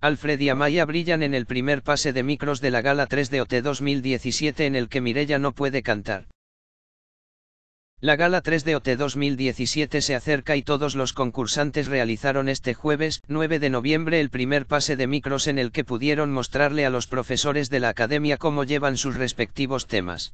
Alfred y Amaya brillan en el primer pase de micros de la gala 3 de OT 2017 en el que Mirella no puede cantar. La gala 3 de OT 2017 se acerca y todos los concursantes realizaron este jueves 9 de noviembre el primer pase de micros en el que pudieron mostrarle a los profesores de la academia cómo llevan sus respectivos temas.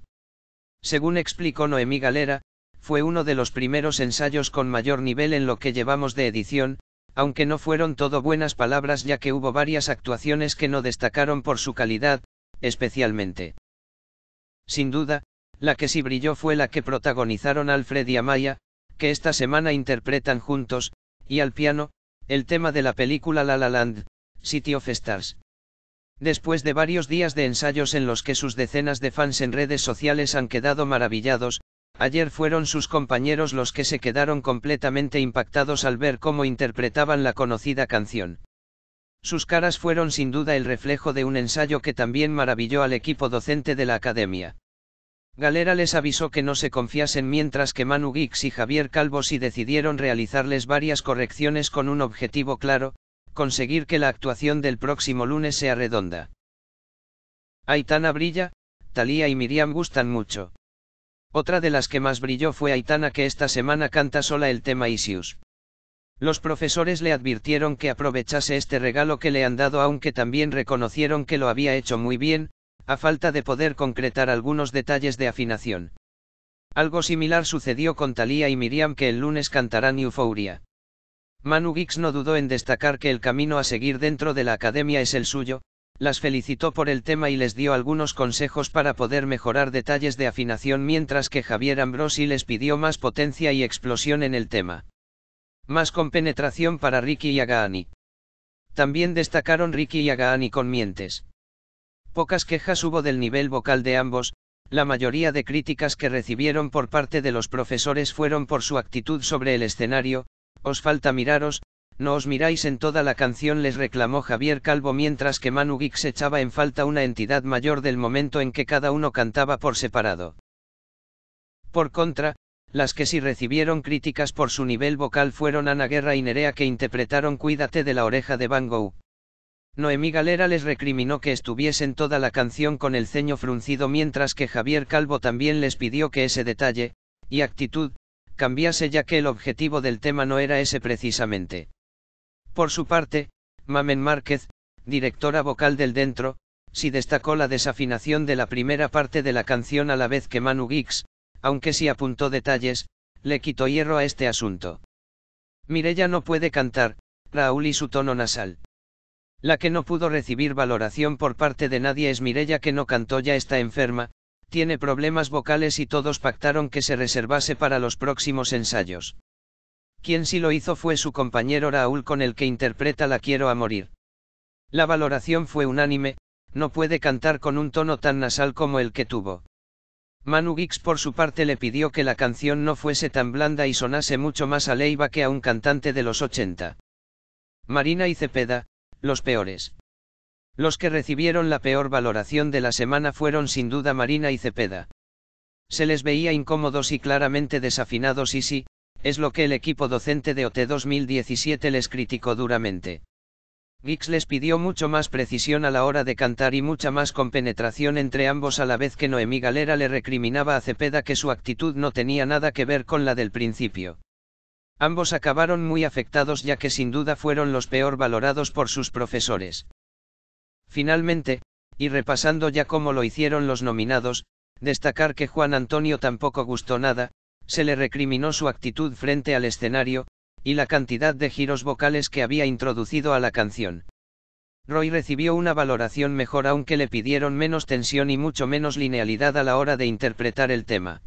Según explicó Noemí Galera, fue uno de los primeros ensayos con mayor nivel en lo que llevamos de edición, aunque no fueron todo buenas palabras ya que hubo varias actuaciones que no destacaron por su calidad, especialmente. Sin duda, la que sí brilló fue la que protagonizaron Alfred y Amaya, que esta semana interpretan juntos, y al piano, el tema de la película La La Land, City of Stars. Después de varios días de ensayos en los que sus decenas de fans en redes sociales han quedado maravillados, Ayer fueron sus compañeros los que se quedaron completamente impactados al ver cómo interpretaban la conocida canción. Sus caras fueron sin duda el reflejo de un ensayo que también maravilló al equipo docente de la academia. Galera les avisó que no se confiasen mientras que Manu Gix y Javier Calvo decidieron realizarles varias correcciones con un objetivo claro, conseguir que la actuación del próximo lunes sea redonda. Aitana brilla, Talía y Miriam gustan mucho. Otra de las que más brilló fue Aitana que esta semana canta sola el tema Isius. Los profesores le advirtieron que aprovechase este regalo que le han dado aunque también reconocieron que lo había hecho muy bien, a falta de poder concretar algunos detalles de afinación. Algo similar sucedió con Talía y Miriam que el lunes cantarán Euphoria. Manu Gix no dudó en destacar que el camino a seguir dentro de la academia es el suyo, las felicitó por el tema y les dio algunos consejos para poder mejorar detalles de afinación mientras que Javier Ambrosi les pidió más potencia y explosión en el tema. Más compenetración para Ricky y Agaani. También destacaron Ricky y Agaani con mientes. Pocas quejas hubo del nivel vocal de ambos, la mayoría de críticas que recibieron por parte de los profesores fueron por su actitud sobre el escenario, os falta miraros, no os miráis en toda la canción, les reclamó Javier Calvo mientras que Manu Gix echaba en falta una entidad mayor del momento en que cada uno cantaba por separado. Por contra, las que sí recibieron críticas por su nivel vocal fueron Ana Guerra y Nerea que interpretaron Cuídate de la oreja de Van Gogh. Noemí Galera les recriminó que estuviesen toda la canción con el ceño fruncido mientras que Javier Calvo también les pidió que ese detalle, y actitud, cambiase ya que el objetivo del tema no era ese precisamente. Por su parte, Mamen Márquez, directora vocal del Dentro, sí destacó la desafinación de la primera parte de la canción a la vez que Manu Gix, aunque sí apuntó detalles, le quitó hierro a este asunto. Mirella no puede cantar, Raúl y su tono nasal. La que no pudo recibir valoración por parte de nadie es Mirella que no cantó ya está enferma, tiene problemas vocales y todos pactaron que se reservase para los próximos ensayos. Quien sí lo hizo fue su compañero Raúl con el que interpreta La quiero a morir. La valoración fue unánime, no puede cantar con un tono tan nasal como el que tuvo. Manu Gix por su parte le pidió que la canción no fuese tan blanda y sonase mucho más a Leiva que a un cantante de los 80. Marina y Cepeda, los peores. Los que recibieron la peor valoración de la semana fueron sin duda Marina y Cepeda. Se les veía incómodos y claramente desafinados y sí, es lo que el equipo docente de OT 2017 les criticó duramente. Gix les pidió mucho más precisión a la hora de cantar y mucha más compenetración entre ambos a la vez que Noemí Galera le recriminaba a Cepeda que su actitud no tenía nada que ver con la del principio. Ambos acabaron muy afectados ya que sin duda fueron los peor valorados por sus profesores. Finalmente, y repasando ya cómo lo hicieron los nominados, destacar que Juan Antonio tampoco gustó nada, se le recriminó su actitud frente al escenario, y la cantidad de giros vocales que había introducido a la canción. Roy recibió una valoración mejor aunque le pidieron menos tensión y mucho menos linealidad a la hora de interpretar el tema.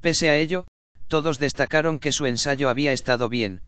Pese a ello, todos destacaron que su ensayo había estado bien,